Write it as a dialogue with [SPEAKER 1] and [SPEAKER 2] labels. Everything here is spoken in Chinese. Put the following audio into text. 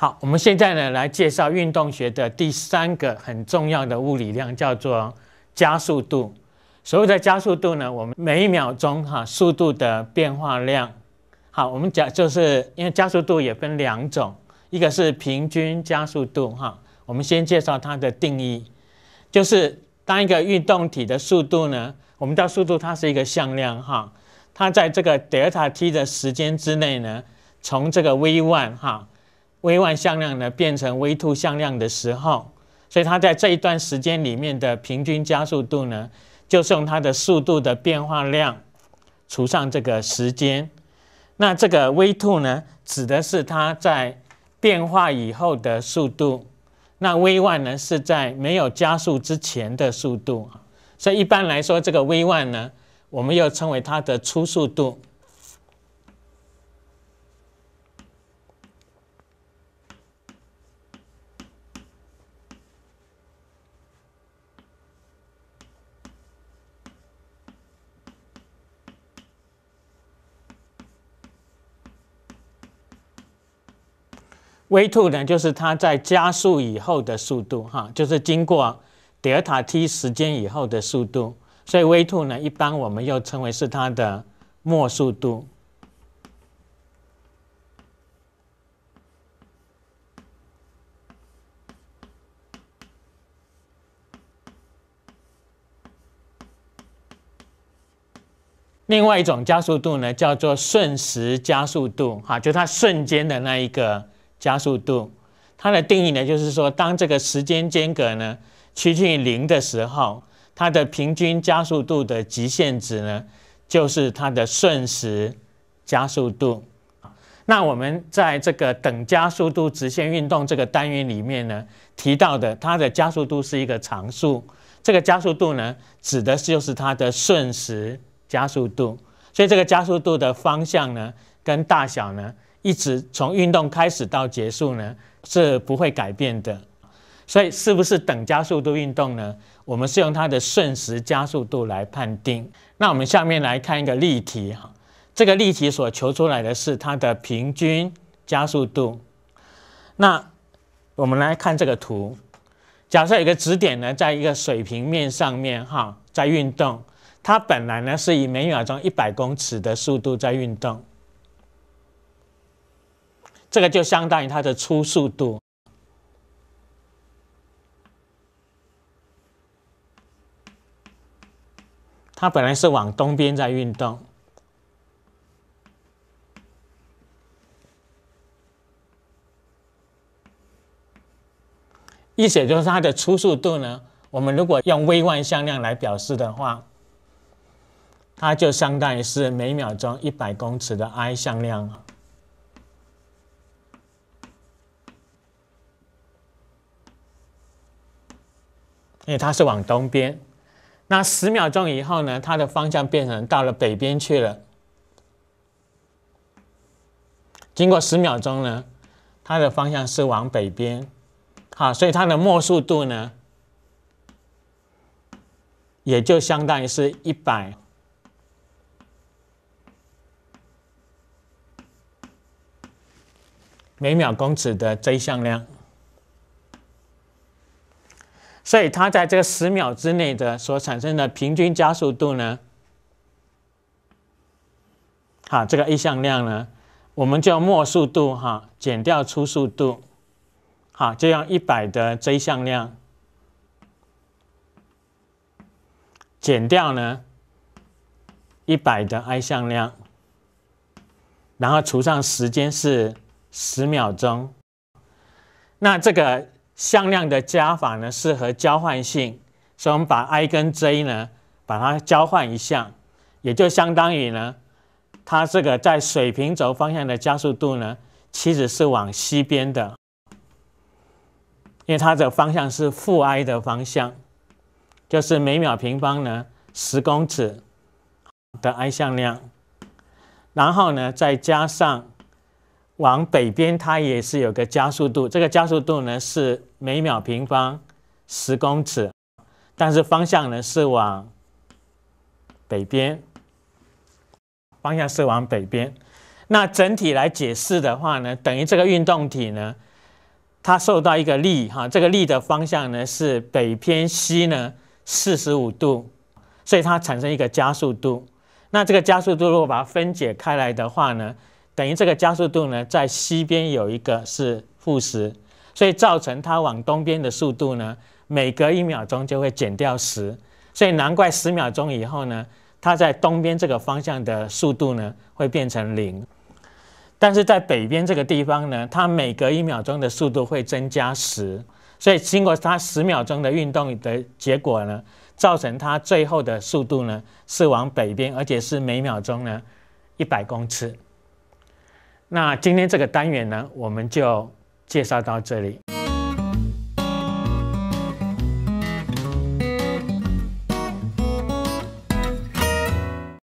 [SPEAKER 1] 好，我们现在呢来介绍运动学的第三个很重要的物理量，叫做加速度。所谓的加速度呢，我们每一秒钟哈速度的变化量。好，我们讲就是因为加速度也分两种，一个是平均加速度哈。我们先介绍它的定义，就是当一个运动体的速度呢，我们叫速度，它是一个向量哈。它在这个德尔塔 t 的时间之内呢，从这个 v one 哈。v1 向量呢变成 v2 向量的时候，所以它在这一段时间里面的平均加速度呢，就是用它的速度的变化量除上这个时间。那这个 v2 呢，指的是它在变化以后的速度，那 v1 呢是在没有加速之前的速度，所以一般来说，这个 v1 呢，我们又称为它的初速度。v two 呢，就是它在加速以后的速度，哈，就是经过德尔塔 t 时间以后的速度，所以 v two 呢，一般我们又称为是它的末速度。另外一种加速度呢，叫做瞬时加速度，哈，就它瞬间的那一个。加速度，它的定义呢，就是说，当这个时间间隔呢趋近于零的时候，它的平均加速度的极限值呢，就是它的瞬时加速度。那我们在这个等加速度直线运动这个单元里面呢，提到的它的加速度是一个常数，这个加速度呢，指的就是它的瞬时加速度。所以这个加速度的方向呢，跟大小呢。一直从运动开始到结束呢，是不会改变的。所以，是不是等加速度运动呢？我们是用它的瞬时加速度来判定。那我们下面来看一个例题哈。这个例题所求出来的是它的平均加速度。那我们来看这个图，假设有个质点呢，在一个水平面上面哈，在运动。它本来呢是以每秒钟一百公尺的速度在运动。这个就相当于它的初速度。它本来是往东边在运动，意思就是它的初速度呢，我们如果用微万向量来表示的话，它就相当于是每秒钟一百公尺的 i 向量。因为它是往东边，那十秒钟以后呢，它的方向变成到了北边去了。经过十秒钟呢，它的方向是往北边，好，所以它的末速度呢，也就相当于是一百每秒公尺的 j 向量。所以它在这个十秒之内的所产生的平均加速度呢？好，这个 a 向量呢，我们叫末速度哈减掉初速度，好，就用一百的 j 向量减掉呢一百的 i 向量，然后除上时间是十秒钟，那这个。向量的加法呢适合交换性，所以我们把 i 跟 j 呢把它交换一下，也就相当于呢，它这个在水平轴方向的加速度呢其实是往西边的，因为它的方向是负 i 的方向，就是每秒平方呢十公尺的 i 向量，然后呢再加上。往北边，它也是有个加速度，这个加速度呢是每秒平方十公尺，但是方向呢是往北边，方向是往北边。那整体来解释的话呢，等于这个运动体呢，它受到一个力哈，这个力的方向呢是北偏西呢四十五度，所以它产生一个加速度。那这个加速度如果把它分解开来的话呢？等于这个加速度呢，在西边有一个是负十，所以造成它往东边的速度呢，每隔一秒钟就会减掉十，所以难怪十秒钟以后呢，它在东边这个方向的速度呢会变成零。但是在北边这个地方呢，它每隔一秒钟的速度会增加十，所以经过它十秒钟的运动的结果呢，造成它最后的速度呢是往北边，而且是每秒钟呢一百公尺。那今天这个单元呢，我们就介绍到这里。